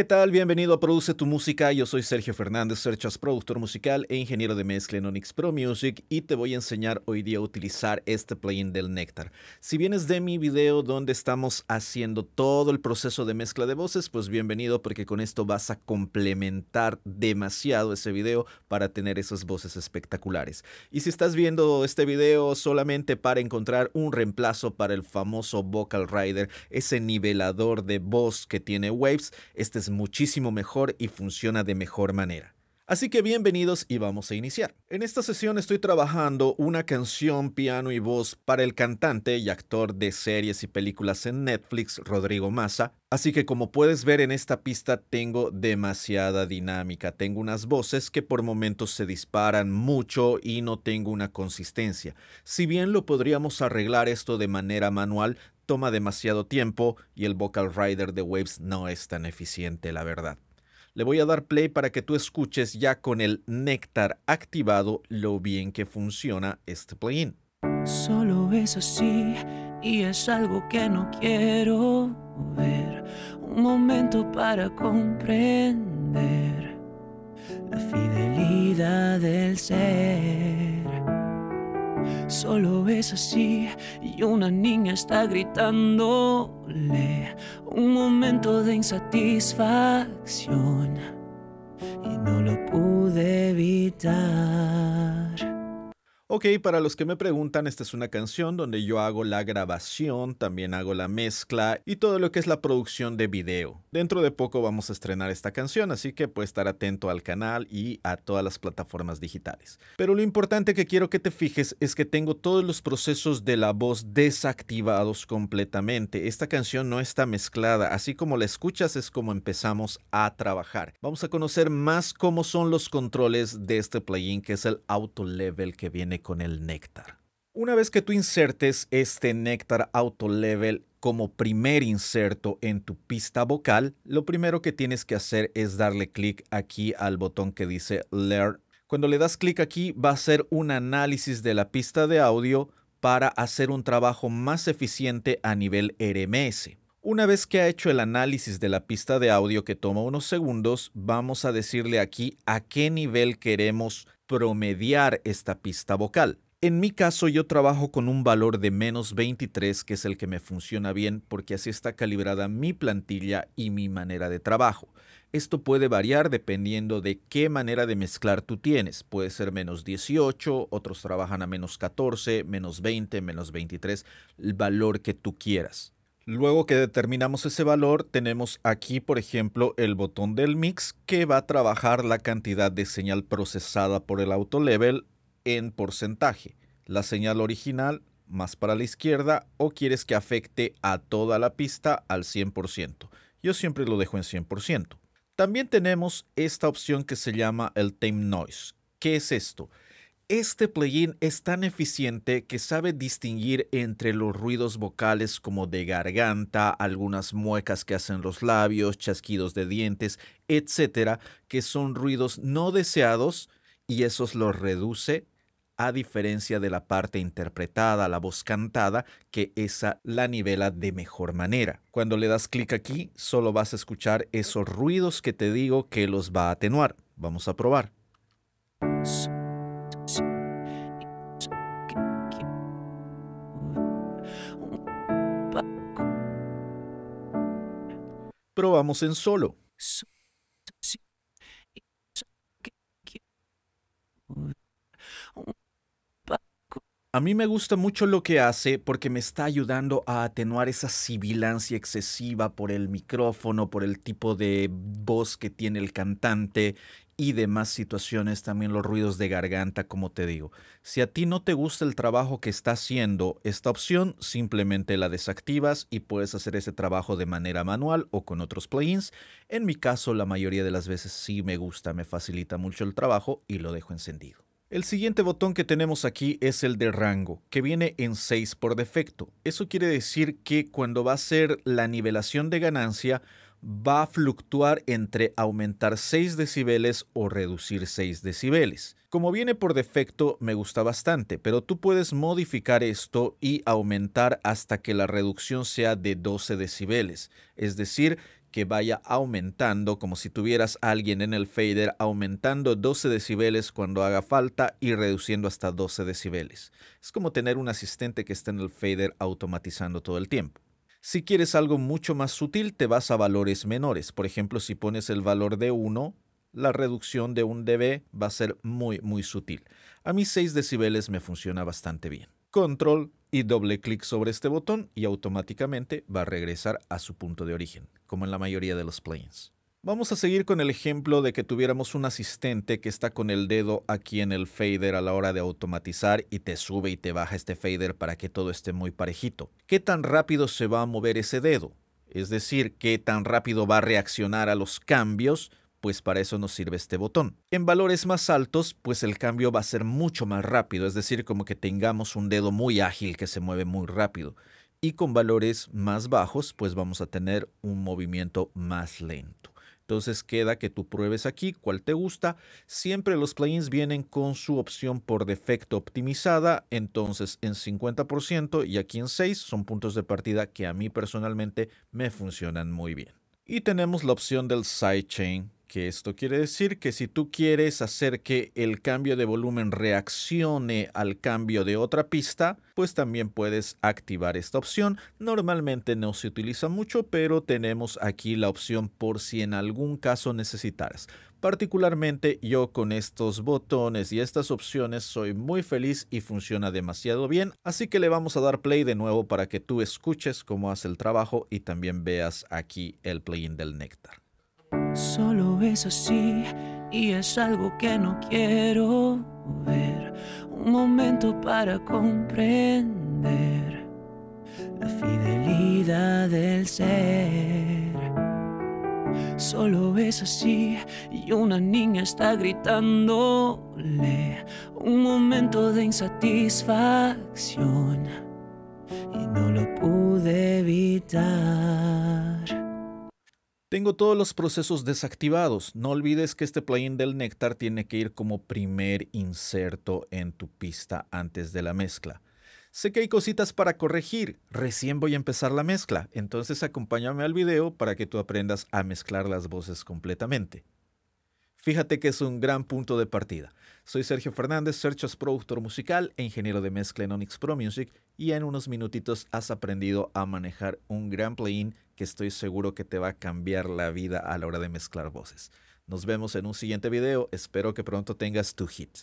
¿qué tal? Bienvenido a Produce tu Música. Yo soy Sergio Fernández, Serchas, productor musical e ingeniero de mezcla en Onyx Pro Music y te voy a enseñar hoy día a utilizar este plugin del Nectar. Si vienes de mi video donde estamos haciendo todo el proceso de mezcla de voces, pues bienvenido porque con esto vas a complementar demasiado ese video para tener esas voces espectaculares. Y si estás viendo este video solamente para encontrar un reemplazo para el famoso Vocal Rider, ese nivelador de voz que tiene Waves, este es muchísimo mejor y funciona de mejor manera. Así que bienvenidos y vamos a iniciar. En esta sesión estoy trabajando una canción, piano y voz para el cantante y actor de series y películas en Netflix, Rodrigo Massa. Así que como puedes ver en esta pista tengo demasiada dinámica, tengo unas voces que por momentos se disparan mucho y no tengo una consistencia. Si bien lo podríamos arreglar esto de manera manual, toma demasiado tiempo y el vocal rider de Waves no es tan eficiente, la verdad. Le voy a dar play para que tú escuches ya con el néctar activado lo bien que funciona este plugin. Solo es así y es algo que no quiero ver. Un momento para comprender la fidelidad del ser solo es así y una niña está gritándole un momento de insatisfacción y no lo pude evitar. Ok, para los que me preguntan, esta es una canción donde yo hago la grabación, también hago la mezcla y todo lo que es la producción de video. Dentro de poco vamos a estrenar esta canción, así que puedes estar atento al canal y a todas las plataformas digitales. Pero lo importante que quiero que te fijes es que tengo todos los procesos de la voz desactivados completamente. Esta canción no está mezclada, así como la escuchas es como empezamos a trabajar. Vamos a conocer más cómo son los controles de este plugin que es el auto level que viene con el néctar. Una vez que tú insertes este néctar auto level como primer inserto en tu pista vocal, lo primero que tienes que hacer es darle clic aquí al botón que dice Learn. Cuando le das clic aquí va a hacer un análisis de la pista de audio para hacer un trabajo más eficiente a nivel RMS. Una vez que ha hecho el análisis de la pista de audio que toma unos segundos, vamos a decirle aquí a qué nivel queremos promediar esta pista vocal. En mi caso yo trabajo con un valor de menos 23 que es el que me funciona bien porque así está calibrada mi plantilla y mi manera de trabajo. Esto puede variar dependiendo de qué manera de mezclar tú tienes. Puede ser menos 18, otros trabajan a menos 14, menos 20, menos 23, el valor que tú quieras. Luego que determinamos ese valor, tenemos aquí, por ejemplo, el botón del mix que va a trabajar la cantidad de señal procesada por el auto level en porcentaje. La señal original más para la izquierda o quieres que afecte a toda la pista al 100%. Yo siempre lo dejo en 100%. También tenemos esta opción que se llama el tame noise. ¿Qué es esto? Este plugin es tan eficiente que sabe distinguir entre los ruidos vocales como de garganta, algunas muecas que hacen los labios, chasquidos de dientes, etcétera, que son ruidos no deseados y esos los reduce a diferencia de la parte interpretada, la voz cantada, que esa la nivela de mejor manera. Cuando le das clic aquí, solo vas a escuchar esos ruidos que te digo que los va a atenuar. Vamos a probar. probamos en solo. A mí me gusta mucho lo que hace porque me está ayudando a atenuar esa sibilancia excesiva por el micrófono, por el tipo de voz que tiene el cantante y demás situaciones, también los ruidos de garganta, como te digo. Si a ti no te gusta el trabajo que está haciendo esta opción, simplemente la desactivas y puedes hacer ese trabajo de manera manual o con otros plugins. En mi caso, la mayoría de las veces sí me gusta, me facilita mucho el trabajo y lo dejo encendido. El siguiente botón que tenemos aquí es el de rango, que viene en 6 por defecto. Eso quiere decir que cuando va a ser la nivelación de ganancia, va a fluctuar entre aumentar 6 decibeles o reducir 6 decibeles. Como viene por defecto me gusta bastante, pero tú puedes modificar esto y aumentar hasta que la reducción sea de 12 decibeles, es decir, que vaya aumentando, como si tuvieras a alguien en el fader aumentando 12 decibeles cuando haga falta y reduciendo hasta 12 decibeles. Es como tener un asistente que esté en el fader automatizando todo el tiempo. Si quieres algo mucho más sutil, te vas a valores menores. Por ejemplo, si pones el valor de 1, la reducción de un dB va a ser muy, muy sutil. A mí 6 decibeles me funciona bastante bien control y doble clic sobre este botón y automáticamente va a regresar a su punto de origen, como en la mayoría de los planes. Vamos a seguir con el ejemplo de que tuviéramos un asistente que está con el dedo aquí en el fader a la hora de automatizar y te sube y te baja este fader para que todo esté muy parejito. ¿Qué tan rápido se va a mover ese dedo? Es decir, qué tan rápido va a reaccionar a los cambios pues para eso nos sirve este botón. En valores más altos, pues el cambio va a ser mucho más rápido, es decir, como que tengamos un dedo muy ágil que se mueve muy rápido. Y con valores más bajos, pues vamos a tener un movimiento más lento. Entonces queda que tú pruebes aquí cuál te gusta. Siempre los plugins vienen con su opción por defecto optimizada. Entonces en 50% y aquí en 6 son puntos de partida que a mí personalmente me funcionan muy bien. Y tenemos la opción del sidechain que esto quiere decir que si tú quieres hacer que el cambio de volumen reaccione al cambio de otra pista, pues también puedes activar esta opción. Normalmente no se utiliza mucho, pero tenemos aquí la opción por si en algún caso necesitaras. Particularmente yo con estos botones y estas opciones soy muy feliz y funciona demasiado bien, así que le vamos a dar play de nuevo para que tú escuches cómo hace el trabajo y también veas aquí el plugin del néctar. Solo es así y es algo que no quiero ver. Un momento para comprender la fidelidad del ser. Solo es así y una niña está gritándole un momento de insatisfacción y no lo pude evitar. Tengo todos los procesos desactivados. No olvides que este plugin del Nectar tiene que ir como primer inserto en tu pista antes de la mezcla. Sé que hay cositas para corregir, recién voy a empezar la mezcla, entonces acompáñame al video para que tú aprendas a mezclar las voces completamente. Fíjate que es un gran punto de partida. Soy Sergio Fernández, searchers productor musical e ingeniero de mezcla en Onyx Pro Music y en unos minutitos has aprendido a manejar un gran plugin que estoy seguro que te va a cambiar la vida a la hora de mezclar voces. Nos vemos en un siguiente video. Espero que pronto tengas tu hit.